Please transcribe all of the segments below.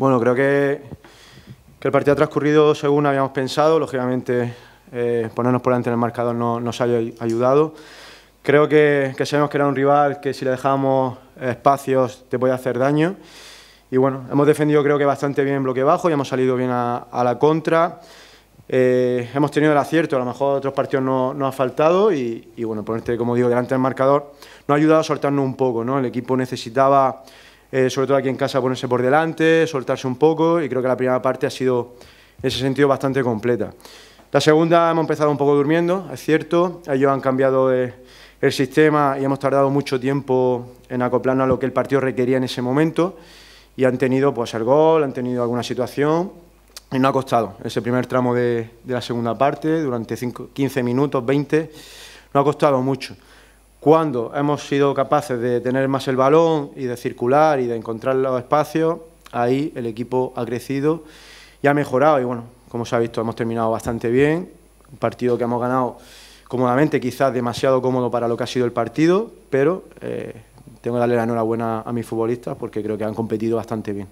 Bueno, creo que, el partido ha transcurrido según habíamos pensado. Lógicamente, eh, ponernos por delante en el marcador no, nos ha ayudado. Creo que, sabemos que era un rival que si le dejábamos espacios te podía hacer daño. Y bueno, hemos defendido creo que bastante bien bloque bajo y hemos salido bien a, la contra. Eh, hemos tenido el acierto, a lo mejor otros partidos no, ha faltado y, bueno, ponerte, como digo, delante del marcador nos ha ayudado a soltarnos un poco, ¿no? El equipo necesitaba eh, sobre todo aquí en casa, ponerse por delante, soltarse un poco y creo que la primera parte ha sido en ese sentido bastante completa. La segunda hemos empezado un poco durmiendo, es cierto, ellos han cambiado el, sistema y hemos tardado mucho tiempo en acoplarnos a lo que el partido requería en ese momento y han tenido pues el gol, han tenido alguna situación y no ha costado. Ese primer tramo de, la segunda parte, durante 15 minutos, 20, no ha costado mucho. Cuando hemos sido capaces de tener más el balón y de circular y de encontrar los espacios, ahí el equipo ha crecido y ha mejorado. Y bueno, como se ha visto, hemos terminado bastante bien. Un partido que hemos ganado cómodamente, quizás demasiado cómodo para lo que ha sido el partido, pero eh, tengo que darle la enhorabuena a mis futbolistas porque creo que han competido bastante bien.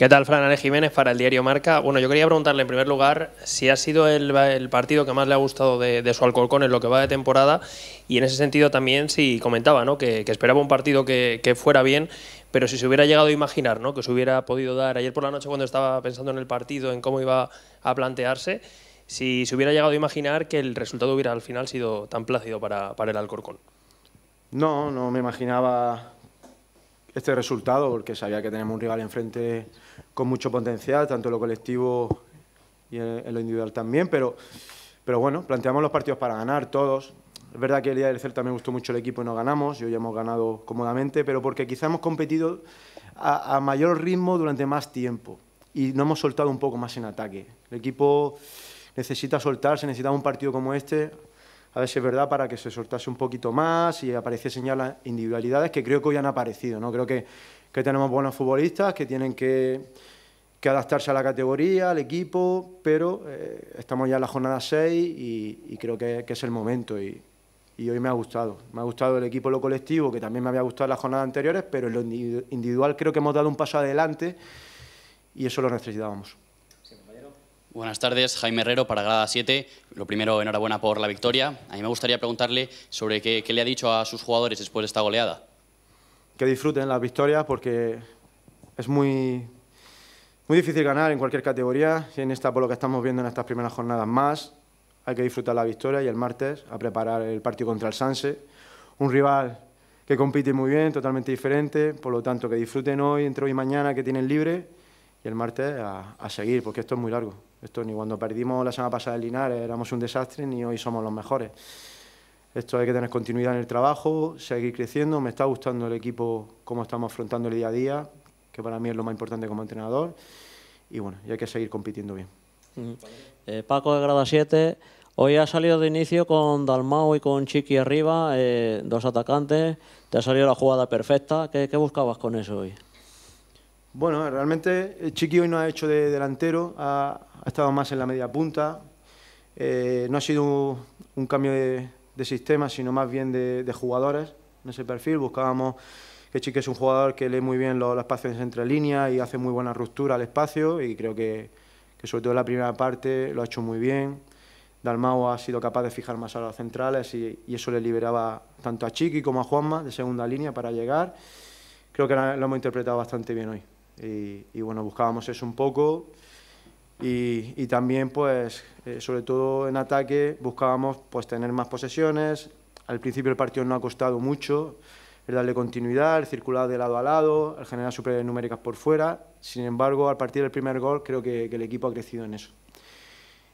¿Qué tal, Fran Ale Jiménez para el diario Marca? Bueno, yo quería preguntarle en primer lugar si ha sido el, partido que más le ha gustado de, su Alcorcón en lo que va de temporada y en ese sentido también si comentaba ¿no? que, esperaba un partido que, fuera bien, pero si se hubiera llegado a imaginar ¿no? que se hubiera podido dar ayer por la noche cuando estaba pensando en el partido, en cómo iba a plantearse, si se hubiera llegado a imaginar que el resultado hubiera al final sido tan plácido para, para el Alcorcón. No, no me imaginaba este resultado porque sabía que tenemos un rival enfrente con mucho potencial, tanto en lo colectivo y en, lo individual también, pero, pero bueno, planteamos los partidos para ganar todos. Es verdad que el día del Celta me gustó mucho el equipo y no ganamos, Y hoy hemos ganado cómodamente, pero porque quizá hemos competido a, a mayor ritmo durante más tiempo y no hemos soltado un poco más en ataque. El equipo necesita soltarse, necesita un partido como este, a ver si es verdad, para que se soltase un poquito más y apareciesen ya las individualidades que creo que hoy han aparecido. ¿no? Creo que, que tenemos buenos futbolistas que tienen que, adaptarse a la categoría, al equipo, pero eh, estamos ya en la jornada 6 y, creo que, es el momento. Y, y, hoy me ha gustado. Me ha gustado el equipo, lo colectivo, que también me había gustado en las jornadas anteriores, pero en lo individual creo que hemos dado un paso adelante y eso lo necesitábamos. Buenas tardes, Jaime Herrero para Grada 7. Lo primero, enhorabuena por la victoria. A mí me gustaría preguntarle sobre qué, le ha dicho a sus jugadores después de esta goleada. Que disfruten las victorias porque es muy, muy difícil ganar en cualquier categoría y en esta, por lo que estamos viendo en estas primeras jornadas más. Hay que disfrutar la victoria y el martes a preparar el partido contra el Sanse, un rival que compite muy bien, totalmente diferente, por lo tanto que disfruten hoy, entre hoy y mañana que tienen libre y el martes a, seguir, porque esto es muy largo. Esto ni cuando perdimos la semana pasada en Linares éramos un desastre, ni hoy somos los mejores. Esto hay que tener continuidad en el trabajo, seguir creciendo. Me está gustando el equipo, cómo estamos afrontando el día a día, que para mí es lo más importante como entrenador. Y bueno, hay que seguir compitiendo bien. Eh, Paco de Grada 7, hoy ha salido de inicio con Dalmau y con Chiqui arriba, eh, dos atacantes. Te ha salido la jugada perfecta. qué buscabas con eso hoy? Bueno, realmente eh, Chiqui hoy no ha hecho de delantero, ha, estado más en la media punta. Eh, no ha sido un, cambio de, sistema, sino más bien de, jugadores en ese perfil. Buscábamos que Chiqui es un jugador que lee muy bien los, espacios entre líneas y hace muy buena ruptura al espacio y creo que, sobre todo en la primera parte lo ha hecho muy bien. Dalmau ha sido capaz de fijar más a los centrales y, y, eso le liberaba tanto a Chiqui como a Juanma de segunda línea para llegar. Creo que lo hemos interpretado bastante bien hoy y, bueno, buscábamos eso un poco y, también pues eh, sobre todo en ataque buscábamos pues tener más posesiones, al principio el partido no ha costado mucho, el darle continuidad, el circular de lado a lado, el generar numéricas por fuera, sin embargo al partir del primer gol creo que, el equipo ha crecido en eso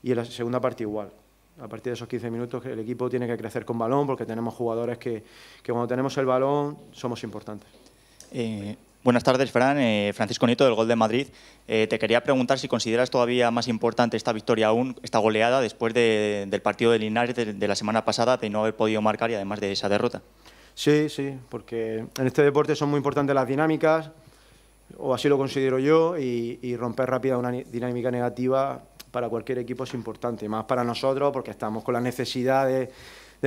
y en la segunda parte igual a partir de esos 15 minutos el equipo tiene que crecer con balón porque tenemos jugadores que, que cuando tenemos el balón somos importantes. Eh, Buenas tardes, Fran. Eh, Francisco Nieto del Gol de Madrid. Eh, te quería preguntar si consideras todavía más importante esta victoria aún, esta goleada, después del partido de Linares de, la semana pasada, de no haber podido marcar y además de esa derrota. Sí, sí, porque en este deporte son muy importantes las dinámicas, o así lo considero yo, y, romper rápida una dinámica negativa para cualquier equipo es importante, más para nosotros porque estamos con la necesidad de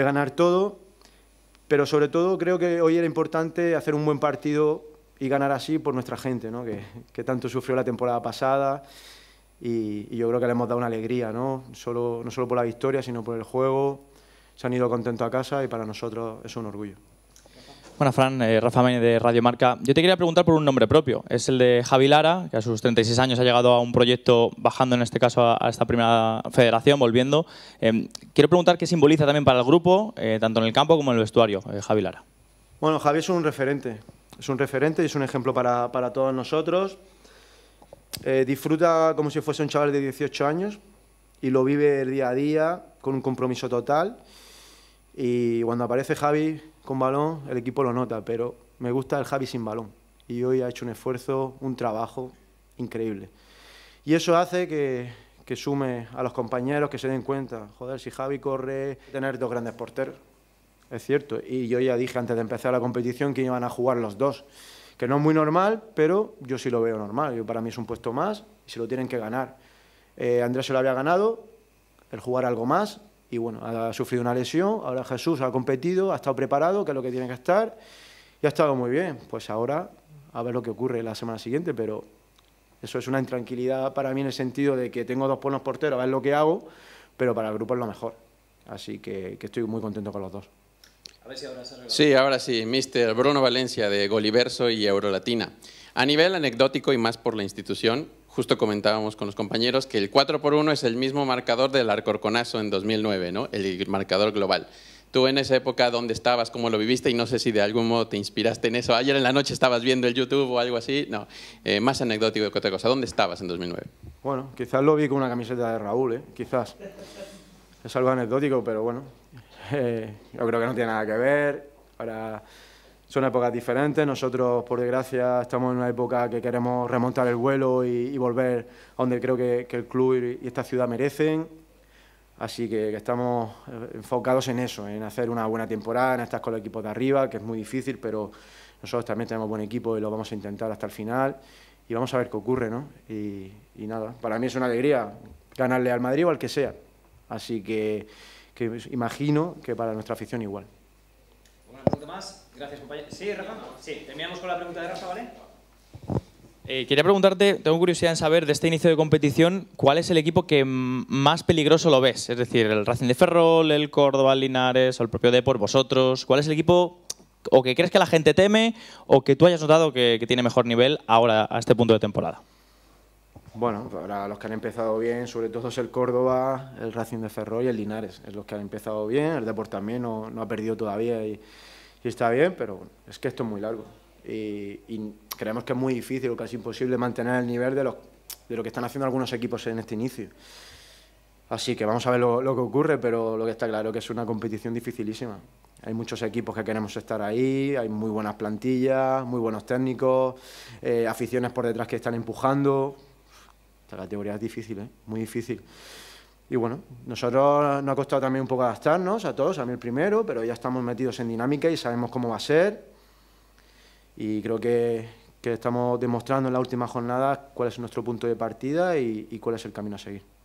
ganar todo, pero sobre todo creo que hoy era importante hacer un buen partido y ganar así por nuestra gente, ¿no? que, tanto sufrió la temporada pasada y, yo creo que le hemos dado una alegría, ¿no? Solo, no solo por la victoria, sino por el juego. Se han ido contentos a casa y para nosotros es un orgullo. Bueno, Fran, eh, Rafa Maine de Radio Marca. Yo te quería preguntar por un nombre propio. Es el de Javi Lara, que a sus 36 años ha llegado a un proyecto bajando, en este caso, a, esta primera federación, volviendo. Em, quiero preguntar qué simboliza también para el grupo, eh, tanto en el campo como en el vestuario, eh, Javi Lara. Bueno, Javi es un referente es un referente y es un ejemplo para, para todos nosotros. Eh, disfruta como si fuese un chaval de 18 años y lo vive el día a día con un compromiso total. Y cuando aparece Javi con balón, el equipo lo nota, pero me gusta el Javi sin balón. Y hoy ha hecho un esfuerzo, un trabajo increíble. Y eso hace que, que sume a los compañeros, que se den cuenta, joder, si Javi corre, tener dos grandes porteros es cierto. Y yo ya dije antes de empezar la competición que iban a jugar los dos, que no es muy normal, pero yo sí lo veo normal. Yo, para mí es un puesto más y se lo tienen que ganar. Eh, Andrés se lo había ganado, el jugar algo más, y bueno, ha sufrido una lesión, ahora Jesús ha competido, ha estado preparado, que es lo que tiene que estar, y ha estado muy bien. Pues ahora a ver lo que ocurre la semana siguiente, pero eso es una intranquilidad para mí en el sentido de que tengo dos polos porteros, a ver lo que hago, pero para el grupo es lo mejor. Así que estoy muy contento con los dos. Sí, ahora sí, Mr. Bruno Valencia de Goliverso y Euro Latina. A nivel anecdótico y más por la institución, justo comentábamos con los compañeros que el 4 x 1 es el mismo marcador del Arcorconazo en 2009, ¿no? El marcador global. Tú en esa época, ¿dónde estabas? ¿Cómo lo viviste? Y no sé si de algún modo te inspiraste en eso. Ayer en la noche estabas viendo el YouTube o algo así. No, eh, más anecdótico que otra cosa. ¿Dónde estabas en 2009? Bueno, quizás lo vi con una camiseta de Raúl, ¿eh? Quizás. Es algo anecdótico, pero bueno, yo creo que no tiene nada que ver. Ahora son épocas diferentes. Nosotros, por desgracia, estamos en una época que queremos remontar el vuelo y, volver a donde creo que, el club y, esta ciudad merecen. Así que, estamos eh, enfocados en eso, en hacer una buena temporada, en estar con el equipo de arriba, que es muy difícil, pero nosotros también tenemos buen equipo y lo vamos a intentar hasta el final. Y vamos a ver qué ocurre, ¿no? y nada, para mí es una alegría ganarle al Madrid o al que sea. Así que que imagino que para nuestra afición igual. Una pregunta más. Gracias, compañero. Sí, Rafa. Sí, terminamos con la pregunta de Rafa, ¿vale? Eh, quería preguntarte, tengo curiosidad en saber de este inicio de competición, ¿cuál es el equipo que más peligroso lo ves? Es decir, el Racing de Ferrol, el Córdoba, Linares o el propio Depor, vosotros. ¿Cuál es el equipo o que crees que la gente teme o que tú hayas notado que tiene mejor nivel ahora a este punto de temporada? Bueno, ahora los que han empezado bien, sobre todo es el Córdoba, el Racing de Ferrol y el Linares. Es los que han empezado bien, el Deport también no, ha perdido todavía y, está bien, pero es que esto es muy largo. Y, creemos que es muy difícil o casi imposible mantener el nivel de, de lo que están haciendo algunos equipos en este inicio. Así que vamos a ver lo, que ocurre, pero lo que está claro es que es una competición dificilísima. Hay muchos equipos que queremos estar ahí, hay muy buenas plantillas, muy buenos técnicos, eh, aficiones por detrás que están empujando, esta categoría es difícil, ¿eh? muy difícil. Y bueno, nosotros nos ha costado también un poco adaptarnos a todos, a mí el primero, pero ya estamos metidos en dinámica y sabemos cómo va a ser. Y creo que, estamos demostrando en la última jornada cuál es nuestro punto de partida y cuál es el camino a seguir.